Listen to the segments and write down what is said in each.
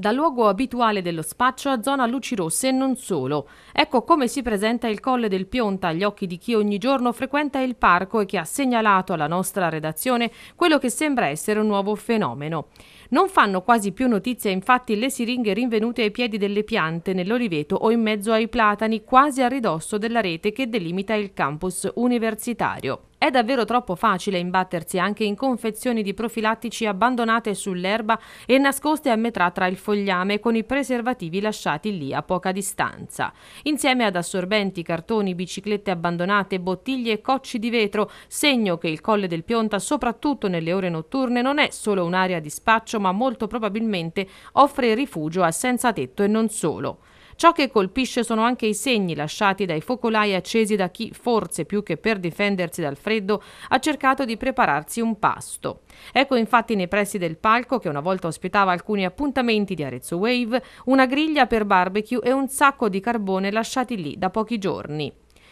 da luogo abituale dello spaccio a zona luci rosse e non solo. Ecco come si presenta il Colle del Pionta agli occhi di chi ogni giorno frequenta il parco e che ha segnalato alla nostra redazione quello che sembra essere un nuovo fenomeno. Non fanno quasi più notizia infatti le siringhe rinvenute ai piedi delle piante, nell'oliveto o in mezzo ai platani, quasi a ridosso della rete che delimita il campus universitario. È davvero troppo facile imbattersi anche in confezioni di profilattici abbandonate sull'erba e nascoste a metà tra il fogliame con i preservativi lasciati lì a poca distanza. Insieme ad assorbenti, cartoni, biciclette abbandonate, bottiglie e cocci di vetro, segno che il Colle del Pionta, soprattutto nelle ore notturne, non è solo un'area di spaccio ma molto probabilmente offre rifugio a senza tetto e non solo. Ciò che colpisce sono anche i segni lasciati dai focolai accesi da chi, forse più che per difendersi dal freddo, ha cercato di prepararsi un pasto. Ecco infatti nei pressi del palco, che una volta ospitava alcuni appuntamenti di Arezzo Wave, una griglia per barbecue e un sacco di carbone lasciati lì da pochi giorni.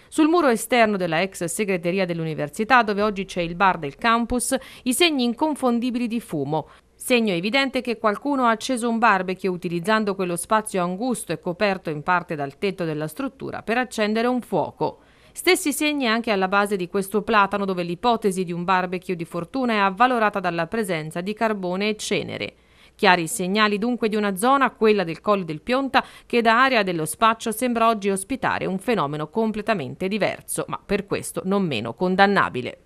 Sul muro esterno della ex segreteria dell'università, dove oggi c'è il bar del campus, i segni inconfondibili di fumo, Segno evidente che qualcuno ha acceso un barbecue utilizzando quello spazio angusto e coperto in parte dal tetto della struttura per accendere un fuoco. Stessi segni anche alla base di questo platano dove l'ipotesi di un barbecue di fortuna è avvalorata dalla presenza di carbone e cenere. Chiari segnali dunque di una zona, quella del Colle del Pionta, che da area dello spaccio sembra oggi ospitare un fenomeno completamente diverso, ma per questo non meno condannabile.